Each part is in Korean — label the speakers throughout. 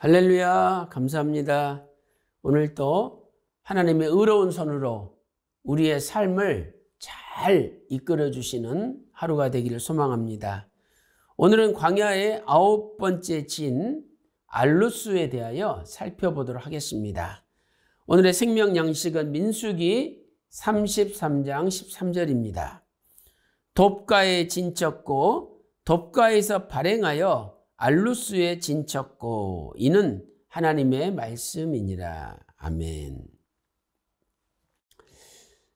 Speaker 1: 할렐루야, 감사합니다. 오늘도 하나님의 의로운 손으로 우리의 삶을 잘 이끌어 주시는 하루가 되기를 소망합니다. 오늘은 광야의 아홉 번째 진 알루스에 대하여 살펴보도록 하겠습니다. 오늘의 생명 양식은 민수기 33장 13절입니다. 돕가에 진쳤고 돕가에서 발행하여 알루스의 진척고 이는 하나님의 말씀이니라. 아멘.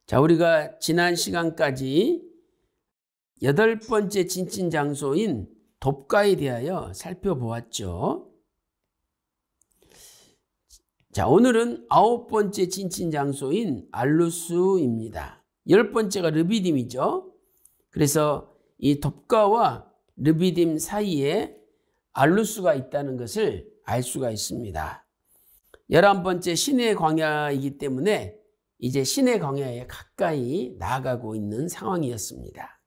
Speaker 1: 자, 우리가 지난 시간까지 여덟 번째 진친 장소인 돕가에 대하여 살펴보았죠. 자, 오늘은 아홉 번째 진친 장소인 알루스입니다. 열 번째가 르비딤이죠. 그래서 이 돕가와 르비딤 사이에 알룰 수가 있다는 것을 알 수가 있습니다. 열한 번째 신의 광야이기 때문에 이제 신의 광야에 가까이 나아가고 있는 상황이었습니다.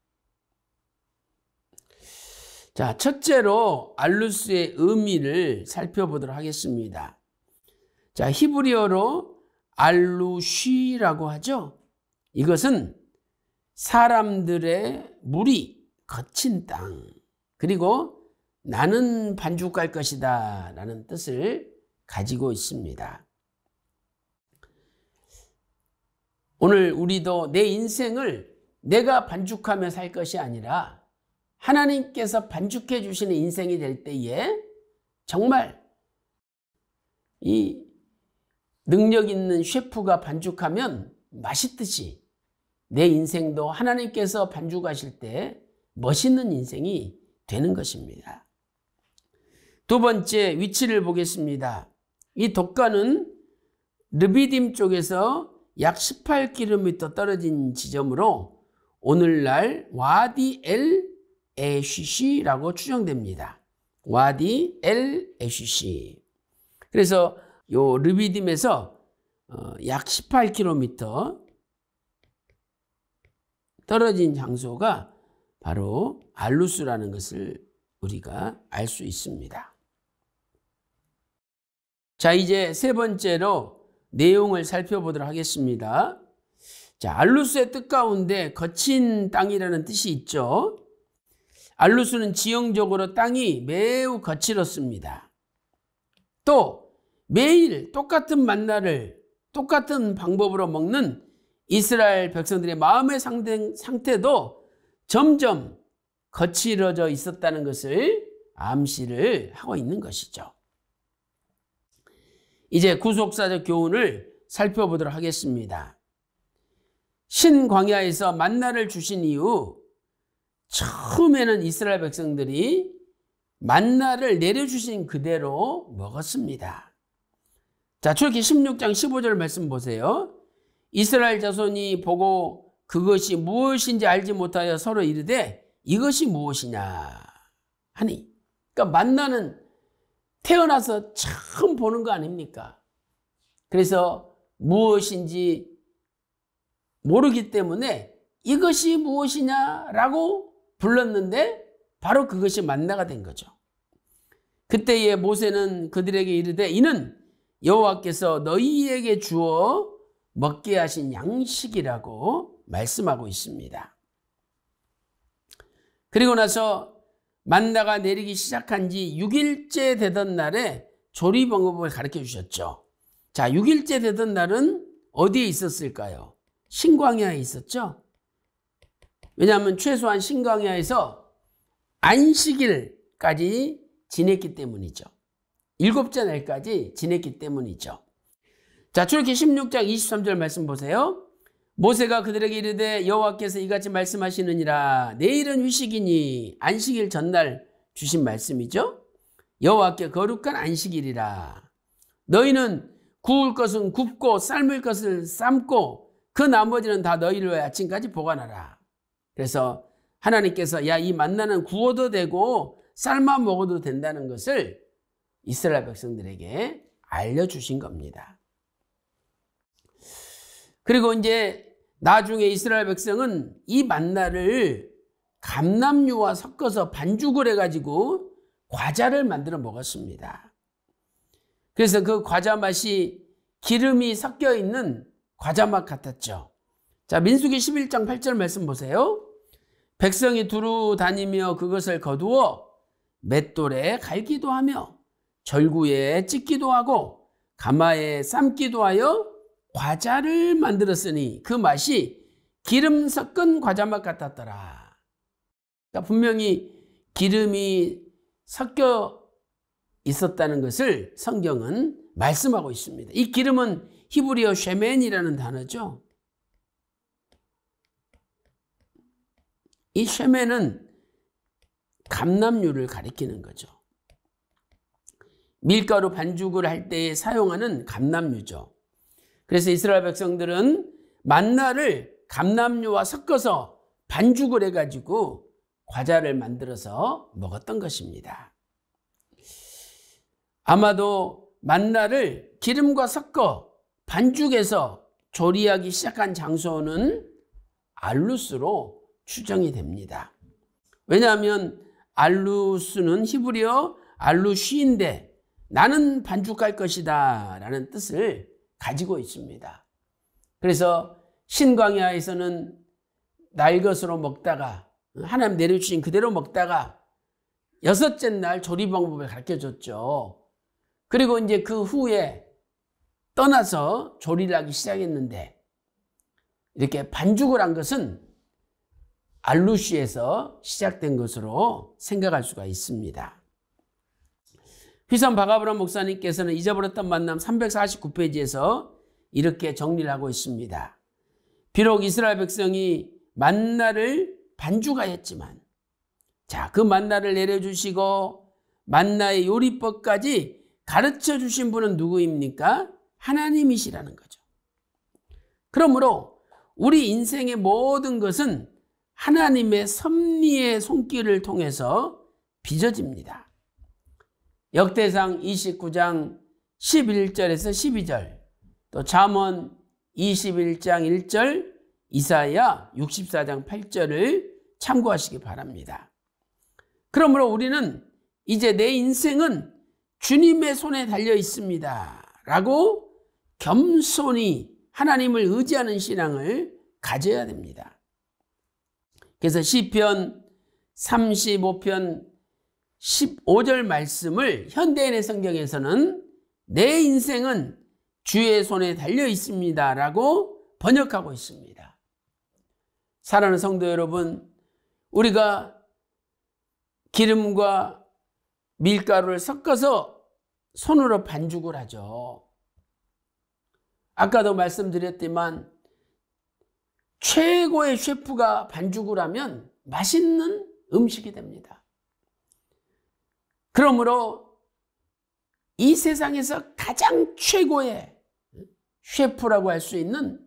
Speaker 1: 자, 첫째로 알루스의 의미를 살펴보도록 하겠습니다. 자, 히브리어로 알루쉬라고 하죠. 이것은 사람들의 물이 거친 땅, 그리고 나는 반죽할 것이다 라는 뜻을 가지고 있습니다. 오늘 우리도 내 인생을 내가 반죽하며 살 것이 아니라 하나님께서 반죽해 주시는 인생이 될 때에 정말 이 능력 있는 셰프가 반죽하면 맛있듯이 내 인생도 하나님께서 반죽하실 때 멋있는 인생이 되는 것입니다. 두 번째 위치를 보겠습니다. 이 독가는 르비딤 쪽에서 약 18km 떨어진 지점으로 오늘날 와디 엘 에쉬시라고 추정됩니다. 와디 엘 에쉬시. 그래서 요 르비딤에서 어, 약 18km 떨어진 장소가 바로 알루스라는 것을 우리가 알 수 있습니다. 자, 이제 세 번째로 내용을 살펴보도록 하겠습니다. 자, 알루스의 뜻 가운데 거친 땅이라는 뜻이 있죠. 알루스는 지형적으로 땅이 매우 거칠었습니다. 또 매일 똑같은 만나를 똑같은 방법으로 먹는 이스라엘 백성들의 마음의 상태도 점점 거칠어져 있었다는 것을 암시를 하고 있는 것이죠. 이제 구속사적 교훈을 살펴보도록 하겠습니다. 신광야에서 만나를 주신 이후 처음에는 이스라엘 백성들이 만나를 내려주신 그대로 먹었습니다. 자, 출기 16장 15절 말씀 보세요. 이스라엘 자손이 보고 그것이 무엇인지 알지 못하여 서로 이르되 이것이 무엇이냐 하니 그러니까 만나는 태어나서 처음 보는 거 아닙니까? 그래서 무엇인지 모르기 때문에 이것이 무엇이냐라고 불렀는데 바로 그것이 만나가 된 거죠. 그때에 모세는 그들에게 이르되 이는 여호와께서 너희에게 주어 먹게 하신 양식이라고 말씀하고 있습니다. 그리고 나서 만나가 내리기 시작한 지 6일째 되던 날에 조리 방법을 가르쳐 주셨죠. 자, 6일째 되던 날은 어디에 있었을까요? 신광야에 있었죠. 왜냐하면 최소한 신광야에서 안식일까지 지냈기 때문이죠. 일곱째 날까지 지냈기 때문이죠. 자, 출애기 16장 23절 말씀 보세요. 모세가 그들에게 이르되 여호와께서 이같이 말씀하시느니라 내일은 휴식이니 안식일 전날 주신 말씀이죠. 여호와께 거룩한 안식일이라 너희는 구울 것은 굽고 삶을 것을 삶고 그 나머지는 다 너희를 아침까지 보관하라. 그래서 하나님께서 야 이 만나는 구워도 되고 삶아 먹어도 된다는 것을 이스라엘 백성들에게 알려주신 겁니다. 그리고 이제 나중에 이스라엘 백성은 이 만나를 감남류와 섞어서 반죽을 해가지고 과자를 만들어 먹었습니다. 그래서 그 과자 맛이 기름이 섞여 있는 과자 맛 같았죠. 자, 민수기 11장 8절 말씀 보세요. 백성이 두루 다니며 그것을 거두어 맷돌에 갈기도 하며 절구에 찍기도 하고 가마에 삶기도 하여 과자를 만들었으니 그 맛이 기름 섞은 과자 맛 같았더라. 그러니까 분명히 기름이 섞여 있었다는 것을 성경은 말씀하고 있습니다. 이 기름은 히브리어 쉐멘이라는 단어죠. 이 쉐멘은 감남류를 가리키는 거죠. 밀가루 반죽을 할 때 사용하는 감남류죠. 그래서 이스라엘 백성들은 만나를 감남류와 섞어서 반죽을 해가지고 과자를 만들어서 먹었던 것입니다. 아마도 만나를 기름과 섞어 반죽해서 조리하기 시작한 장소는 알루스로 추정이 됩니다. 왜냐하면 알루스는 히브리어 알루시인데 나는 반죽할 것이다 라는 뜻을 가지고 있습니다. 그래서 신광야에서는 날 것으로 먹다가 하나님 내려주신 그대로 먹다가 여섯째 날 조리 방법을 가르쳐 줬죠. 그리고 이제 그 후에 떠나서 조리를 하기 시작했는데 이렇게 반죽을 한 것은 알루시에서 시작된 것으로 생각할 수가 있습니다. 휘선 바가브라 목사님께서는 잊어버렸던 만남 349페이지에서 이렇게 정리를 하고 있습니다. 비록 이스라엘 백성이 만나를 반죽하였지만 자, 그 만나를 내려주시고 만나의 요리법까지 가르쳐 주신 분은 누구입니까? 하나님이시라는 거죠. 그러므로 우리 인생의 모든 것은 하나님의 섭리의 손길을 통해서 빚어집니다. 역대상 29장 11절에서 12절, 또 잠언 21장 1절, 이사야 64장 8절을 참고하시기 바랍니다. 그러므로 우리는 이제 내 인생은 주님의 손에 달려 있습니다. 라고 겸손히 하나님을 의지하는 신앙을 가져야 됩니다. 그래서 시편 35편 15절 말씀을 현대인의 성경에서는 내 인생은 주의 손에 달려 있습니다. 라고 번역하고 있습니다. 사랑하는 성도 여러분, 우리가 기름과 밀가루를 섞어서 손으로 반죽을 하죠. 아까도 말씀드렸지만 최고의 셰프가 반죽을 하면 맛있는 음식이 됩니다. 그러므로 이 세상에서 가장 최고의 셰프라고 할 수 있는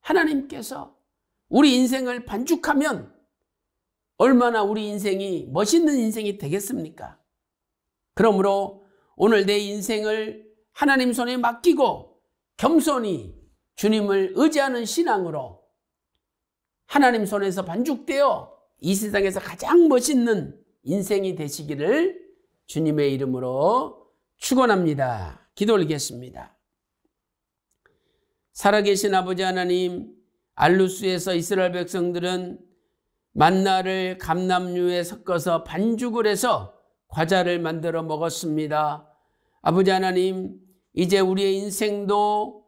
Speaker 1: 하나님께서 우리 인생을 반죽하면 얼마나 우리 인생이 멋있는 인생이 되겠습니까? 그러므로 오늘 내 인생을 하나님 손에 맡기고 겸손히 주님을 의지하는 신앙으로 하나님 손에서 반죽되어 이 세상에서 가장 멋있는 인생이 되시기를 주님의 이름으로 축원합니다. 기도 하겠습니다 살아계신 아버지 하나님, 알루스에서 이스라엘 백성들은 만나를 감남류에 섞어서 반죽을 해서 과자를 만들어 먹었습니다. 아버지 하나님, 이제 우리의 인생도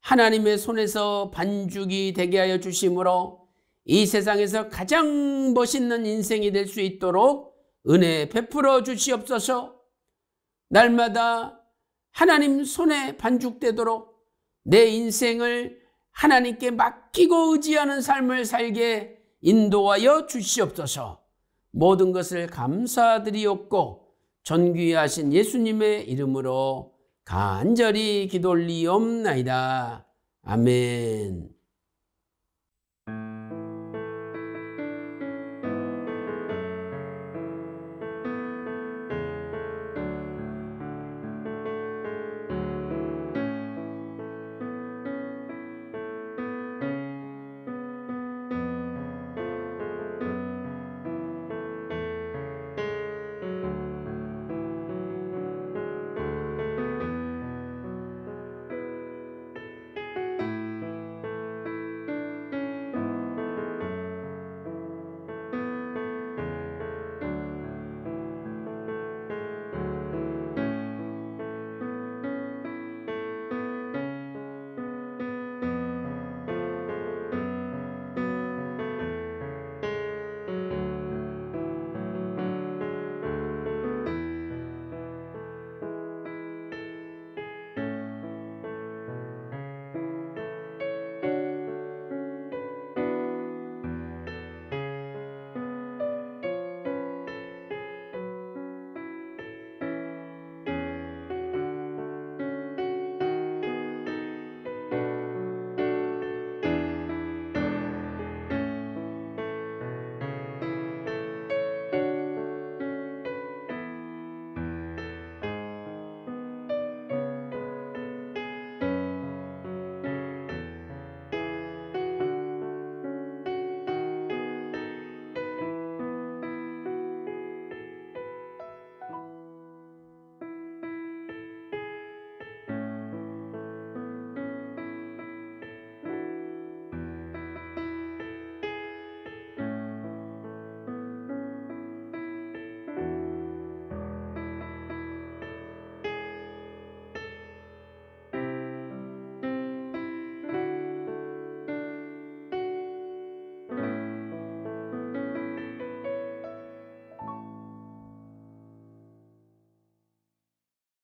Speaker 1: 하나님의 손에서 반죽이 되게 하여 주심으로 이 세상에서 가장 멋있는 인생이 될 수 있도록 은혜 베풀어 주시옵소서 날마다 하나님 손에 반죽되도록 내 인생을 하나님께 맡기고 의지하는 삶을 살게 인도하여 주시옵소서 모든 것을 감사드리옵고 존귀하신 예수님의 이름으로 간절히 기돌리옵나이다. 아멘.